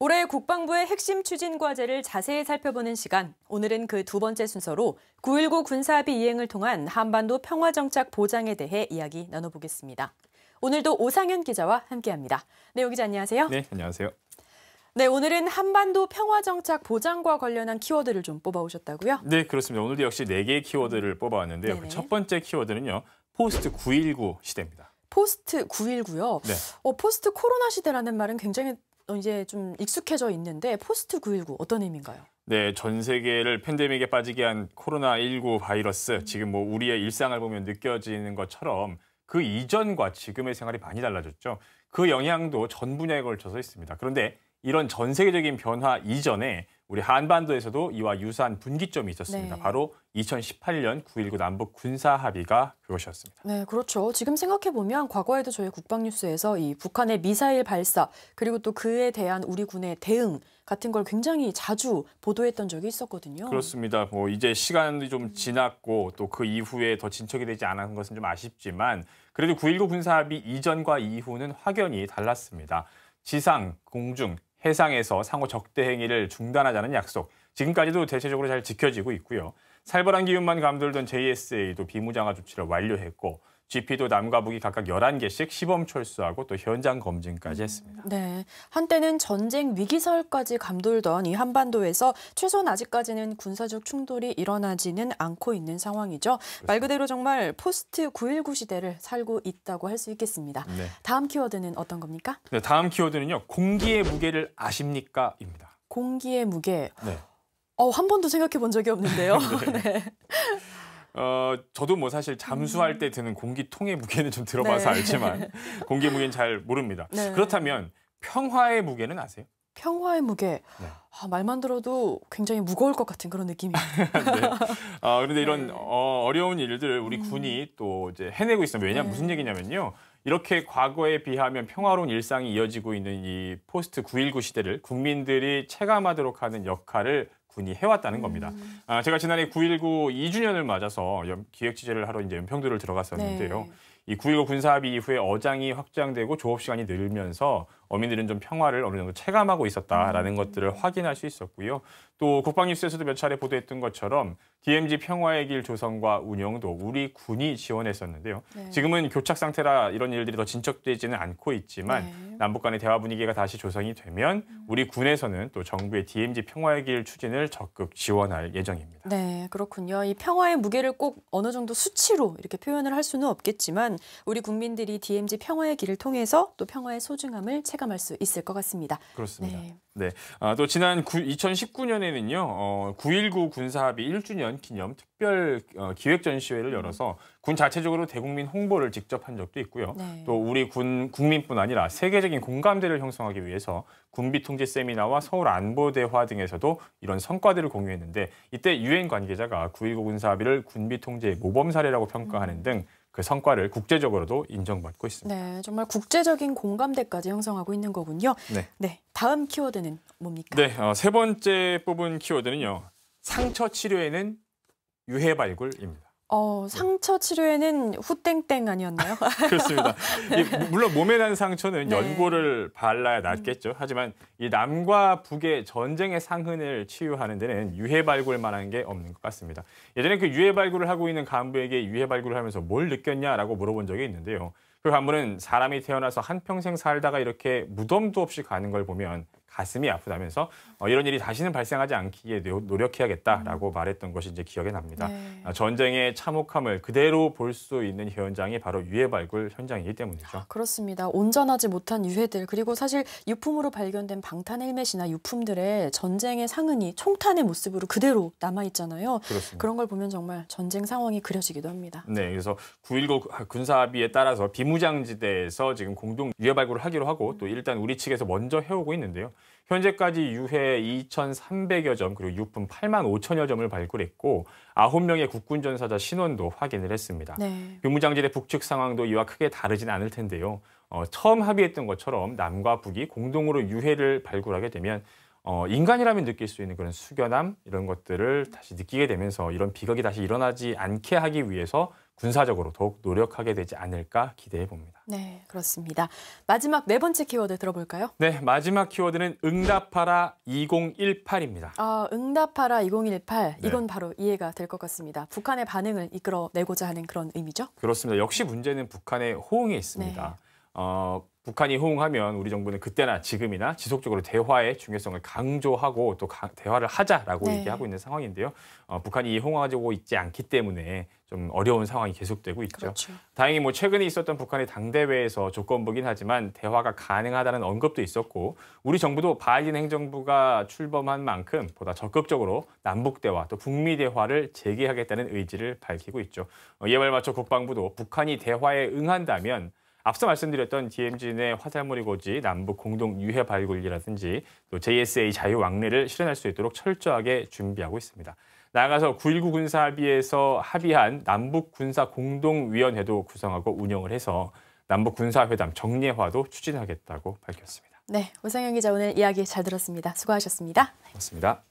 올해 국방부의 핵심 추진 과제를 자세히 살펴보는 시간. 오늘은 그 두 번째 순서로 9.19 군사합의 이행을 통한 한반도 평화정착 보장에 대해 이야기 나눠보겠습니다. 오늘도 오상현 기자와 함께합니다. 네, 여 기자 안녕하세요. 네, 안녕하세요. 네, 오늘은 한반도 평화 정착 보장과 관련한 키워드를 좀 뽑아오셨다고요? 네, 그렇습니다. 오늘도 역시 네 개의 키워드를 뽑아왔는데요. 그첫 번째 키워드는요. 포스트 919 시대입니다. 포스트 919요. 네. 어, 포스트 코로나 시대라는 말은 굉장히 어, 이제 좀 익숙해져 있는데 포스트 919 어떤 의미인가요? 네, 전 세계를 팬데믹에 빠지게 한 코로나19 바이러스, 지금 뭐 우리의 일상을 보면 느껴지는 것처럼 그 이전과 지금의 생활이 많이 달라졌죠. 그 영향도 전 분야에 걸쳐서 있습니다. 그런데 이런 전 세계적인 변화 이전에 우리 한반도에서도 이와 유사한 분기점이 있었습니다. 네. 바로 2018년 9.19 남북 군사 합의가 그것이었습니다. 네, 그렇죠. 지금 생각해 보면 과거에도 저희 국방 뉴스에서 이 북한의 미사일 발사 그리고 또 그에 대한 우리 군의 대응 같은 걸 굉장히 자주 보도했던 적이 있었거든요. 그렇습니다. 뭐 이제 시간이 좀 음. 지났고 또 그 이후에 더 진척이 되지 않은 것은 좀 아쉽지만 그래도 9.19 군사 합의 이전과 이후는 확연히 달랐습니다. 지상, 공중 해상에서 상호 적대 행위를 중단하자는 약속, 지금까지도 대체적으로 잘 지켜지고 있고요. 살벌한 기운만 감돌던 JSA도 비무장화 조치를 완료했고 GP도 남과 북이 각각 11개씩 시범 철수하고 또 현장 검증까지 했습니다. 네, 한때는 전쟁 위기설까지 감돌던 이 한반도에서 최소한 아직까지는 군사적 충돌이 일어나지는 않고 있는 상황이죠. 그렇습니다. 말 그대로 정말 포스트 919 시대를 살고 있다고 할 수 있겠습니다. 네. 다음 키워드는 어떤 겁니까? 네, 다음 키워드는요. 공기의 무게를 아십니까?입니다. 공기의 무게. 네. 어, 한 번도 생각해 본 적이 없는데요. 네. 네. 어, 저도 뭐 사실 잠수할 때 드는 공기통의 무게는 좀 들어봐서 네. 알지만 공기 무게는 잘 모릅니다. 네. 그렇다면 평화의 무게는 아세요? 평화의 무게. 네. 아, 말만 들어도 굉장히 무거울 것 같은 그런 느낌이에요. 네. 아, 그런데 이런 네. 어, 어 려운 일들을 우리 음. 군이 또 이제 해내고 있어니 왜냐 네. 무슨 얘기냐면요. 이렇게 과거에 비하면 평화로운 일상이 이어지고 있는 이 포스트 919 시대를 국민들이 체감하도록 하는 역할을 군이 해왔다는 겁니다. 음. 아, 제가 지난해 9.19 2주년을 맞아서 기획 취재를 하러 이제 연평도를 들어갔었는데요. 네. 이9.19 군사합의 이후에 어장이 확장되고 조업 시간이 늘면서 어민들은 좀 평화를 어느 정도 체감하고 있었다라는 음. 것들을 확인할 수 있었고요. 또 국방뉴스에서도 몇 차례 보도했던 것처럼 DMZ 평화의 길 조성과 운영도 우리 군이 지원했었는데요. 네. 지금은 교착 상태라 이런 일들이 더 진척되지는 않고 있지만 네. 남북 간의 대화 분위기가 다시 조성이 되면 음. 우리 군에서는 또 정부의 DMZ 평화의 길 추진을 적극 지원할 예정입니다. 네, 그렇군요. 이 평화의 무게를 꼭 어느 정도 수치로 이렇게 표현을 할 수는 없겠지만 우리 국민들이 DMZ 평화의 길을 통해서 또 평화의 소중함을 체 체감할 수 있을 것 같습니다. 그렇습니다. 네. 네. 아, 또 지난 9, 2019년에는요, 어, 9.19 군사합의 1주년 기념 특별 어, 기획 전시회를 열어서 군 자체적으로 대국민 홍보를 직접 한 적도 있고요. 네. 또 우리 군 국민뿐 아니라 세계적인 공감대를 형성하기 위해서 군비 통제 세미나와 서울 안보대화 등에서도 이런 성과들을 공유했는데 이때 유엔 관계자가 9.19 군사합의를 군비 통제의 모범 사례라고 평가하는 음. 등그 성과를 국제적으로도 인정받고 있습니다. 네, 정말 국제적인 공감대까지 형성하고 있는 거군요. 네. 네 다음 키워드는 뭡니까? 네, 어, 세 번째 뽑은 키워드는요. 상처 치료에는 유해 발굴입니다. 어, 상처 치료에는 후땡땡 아니었나요? 그렇습니다. 네. 물론 몸에 난 상처는 네. 연고를 발라야 음. 낫겠죠. 하지만 이 남과 북의 전쟁의 상흔을 치유하는 데는 유해 발굴만한 게 없는 것 같습니다. 예전에 그 유해 발굴을 하고 있는 간부에게 유해 발굴을 하면서 뭘 느꼈냐라고 물어본 적이 있는데요. 그 간부는 사람이 태어나서 한평생 살다가 이렇게 무덤도 없이 가는 걸 보면 가슴이 아프다면서 어, 이런 일이 다시는 발생하지 않기에 노력해야겠다라고 음. 말했던 것이 이제 기억에 납니다. 네. 어, 전쟁의 참혹함을 그대로 볼 수 있는 현장이 바로 유해 발굴 현장이기 때문이죠. 아, 그렇습니다. 온전하지 못한 유해들 그리고 사실 유품으로 발견된 방탄 헬멧이나 유품들의 전쟁의 상흔이 총탄의 모습으로 그대로 남아 있잖아요. 그렇습니다. 그런 걸 보면 정말 전쟁 상황이 그려지기도 합니다. 네, 그래서 9.19 군사 합의에 따라서 비무장지대에서 지금 공동 유해 발굴을 하기로 하고 또 일단 우리 측에서 먼저 해오고 있는데요. 현재까지 유해 2,300여 점 그리고 육품 8만 5천여 점을 발굴했고 9명의 국군 전사자 신원도 확인을 했습니다. 네. 교무장질의 북측 상황도 이와 크게 다르진 않을 텐데요. 어, 처음 합의했던 것처럼 남과 북이 공동으로 유해를 발굴하게 되면 어, 인간이라면 느낄 수 있는 그런 숙연함 이런 것들을 다시 느끼게 되면서 이런 비극이 다시 일어나지 않게 하기 위해서 군사적으로 더욱 노력하게 되지 않을까 기대해 봅니다. 네, 그렇습니다. 마지막 네 번째 키워드 들어볼까요? 네, 마지막 키워드는 응답하라 2018입니다. 아, 응답하라 2018. 이건 바로 이해가 될 것 같습니다. 북한의 반응을 이끌어내고자 하는 그런 의미죠? 그렇습니다. 역시 문제는 북한의 호응에 있습니다. 네. 어, 북한이 호응하면 우리 정부는 그때나 지금이나 지속적으로 대화의 중요성을 강조하고 또 가, 대화를 하자라고 네. 얘기하고 있는 상황인데요. 어, 북한이 호응하고 있지 않기 때문에 좀 어려운 상황이 계속되고 있죠. 그렇죠. 다행히 뭐 최근에 있었던 북한의 당대회에서 조건부긴 하지만 대화가 가능하다는 언급도 있었고 우리 정부도 바이든 행정부가 출범한 만큼 보다 적극적으로 남북 대화 또 북미 대화를 재개하겠다는 의지를 밝히고 있죠. 어, 이 발맞춰 국방부도 북한이 대화에 응한다면 앞서 말씀드렸던 DMZ 내화살머리 고지, 남북 공동 유해 발굴이라든지 또 JSA 자유 왕래를 실현할 수 있도록 철저하게 준비하고 있습니다. 나아가서 9.19 군사 합의에서 합의한 남북 군사 공동위원회도 구성하고 운영을 해서 남북 군사 회담 정례화도 추진하겠다고 밝혔습니다. 네, 오상영 기자 오늘 이야기 잘 들었습니다. 수고하셨습니다. 고맙습니다.